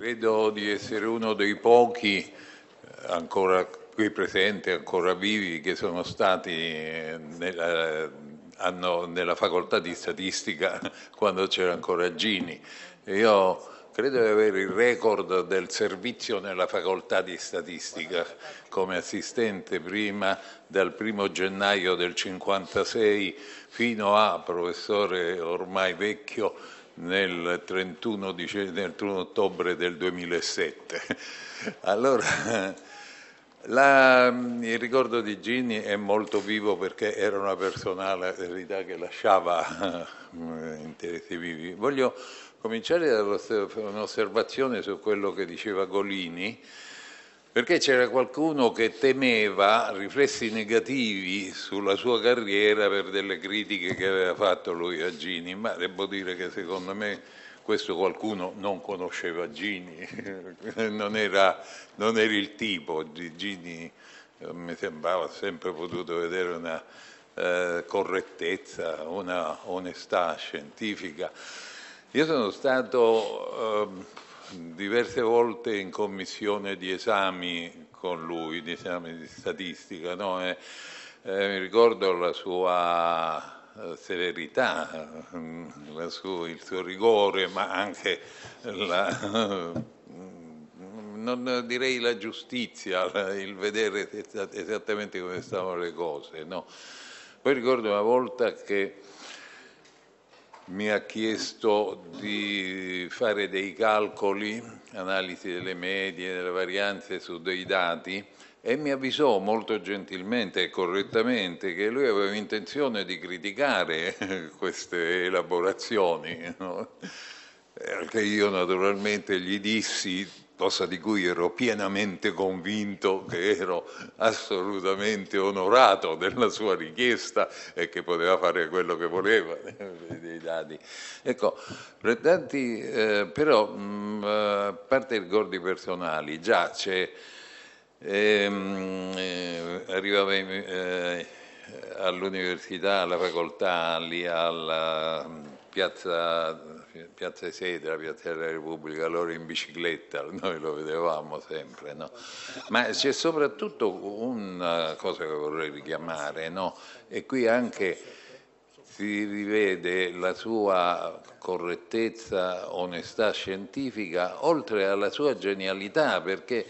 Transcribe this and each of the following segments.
Credo di essere uno dei pochi eh, ancora qui presenti, ancora vivi, che sono stati eh, nella, hanno, nella facoltà di statistica quando c'era ancora Gini. Io credo di avere il record del servizio nella facoltà di statistica come assistente prima dal primo gennaio del 1956 fino a professore ormai vecchio nel 31, dice, nel 31 ottobre del 2007. Allora, la, il ricordo di Gini è molto vivo perché era una personalità che lasciava eh, interessi vivi. Voglio cominciare da un'osservazione su quello che diceva Golini, perché c'era qualcuno che temeva riflessi negativi sulla sua carriera per delle critiche che aveva fatto lui a Gini, ma devo dire che secondo me questo qualcuno non conosceva Gini, non, era, non era il tipo, Gini eh, mi sembrava sempre potuto vedere una eh, correttezza, una onestà scientifica. Io sono stato... Eh, diverse volte in commissione di esami con lui, di esami di statistica, no? e, eh, eh, mi ricordo la sua eh, severità, mm, sua, il suo rigore, ma anche la, mm, non direi la giustizia, il vedere esattamente come stavano le cose. No? Poi ricordo una volta che mi ha chiesto di fare dei calcoli, analisi delle medie, delle varianze su dei dati e mi avvisò molto gentilmente e correttamente che lui aveva intenzione di criticare queste elaborazioni, no? che io naturalmente gli dissi cosa di cui ero pienamente convinto che ero assolutamente onorato della sua richiesta e che poteva fare quello che voleva dei dati. Ecco, tanti, eh, però, mh, mm, eh, a parte i ricordi personali, già c'è, ehm, eh, arrivava in, eh, all'università, alla facoltà, lì alla mm, piazza Piazza Sedra, Piazza della Repubblica, loro in bicicletta, noi lo vedevamo sempre, no? ma c'è soprattutto una eh, cosa che vorrei richiamare, no? e qui anche si rivede la sua correttezza, onestà scientifica, oltre alla sua genialità, perché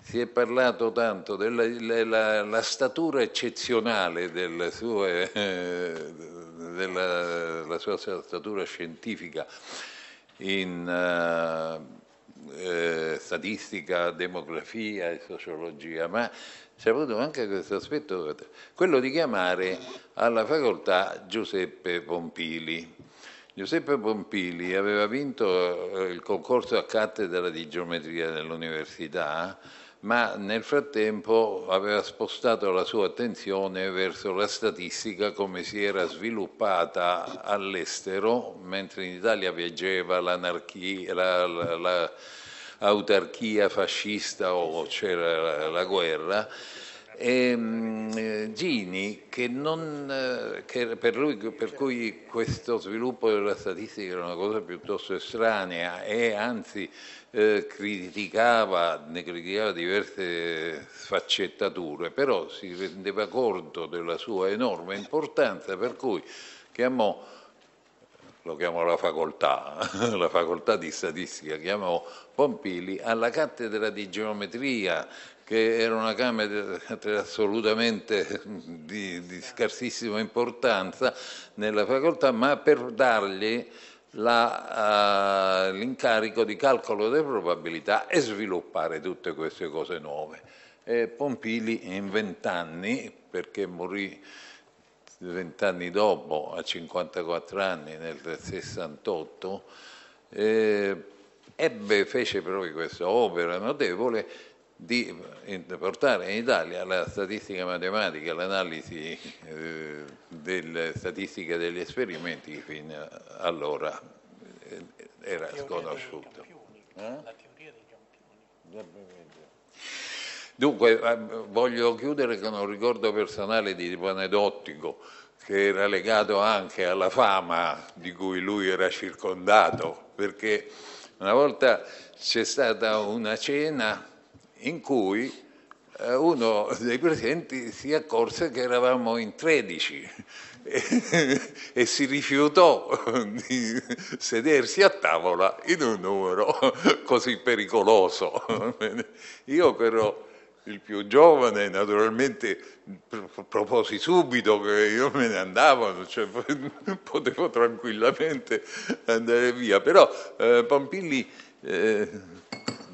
si è parlato tanto della, della statura eccezionale delle sue... Eh, della, della sua statura scientifica in uh, eh, statistica, demografia e sociologia, ma c'è avuto anche questo aspetto, quello di chiamare alla facoltà Giuseppe Pompili. Giuseppe Pompili aveva vinto eh, il concorso a cattedra di geometria dell'università ma nel frattempo aveva spostato la sua attenzione verso la statistica come si era sviluppata all'estero, mentre in Italia viaggiava l'anarchia, la, la, la fascista o c'era la, la guerra, e ehm, eh, Gini, che non, eh, che per, lui, per cui questo sviluppo della statistica era una cosa piuttosto estranea e anzi eh, criticava, ne criticava diverse sfaccettature, però si rendeva conto della sua enorme importanza, per cui chiamò lo chiamò la facoltà, la facoltà di statistica, chiamò Pompili alla cattedra di geometria che era una Camera assolutamente di, di scarsissima importanza nella facoltà, ma per dargli eh, l'incarico uh, di calcolo delle probabilità e sviluppare tutte queste cose nuove. E Pompili in vent'anni, perché morì vent'anni dopo, a 54 anni, nel 68, eh, ebbe, fece proprio questa opera notevole di portare in Italia la statistica matematica, l'analisi eh, della statistica degli esperimenti che fino allora eh, era sconosciuta. Eh? La teoria degli campioni. Dunque, voglio chiudere con un ricordo personale di Panedottico, che era legato anche alla fama di cui lui era circondato, perché una volta c'è stata una cena in cui eh, uno dei presenti si accorse che eravamo in 13 e, e si rifiutò di sedersi a tavola in un numero così pericoloso. Io però il più giovane naturalmente proposi subito che io me ne andavo, cioè, potevo tranquillamente andare via, però eh, Pompilli eh,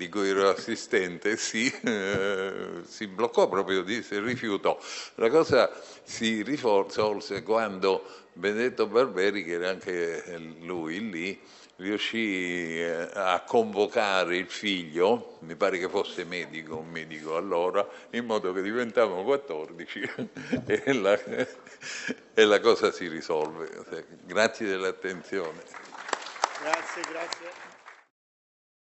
di cui ero assistente, si, eh, si bloccò proprio, disse rifiutò. La cosa si riforse quando Benedetto Barberi, che era anche lui lì, riuscì eh, a convocare il figlio, mi pare che fosse medico, un medico allora, in modo che diventavano 14 e, la, e la cosa si risolve. Grazie dell'attenzione. Grazie, grazie.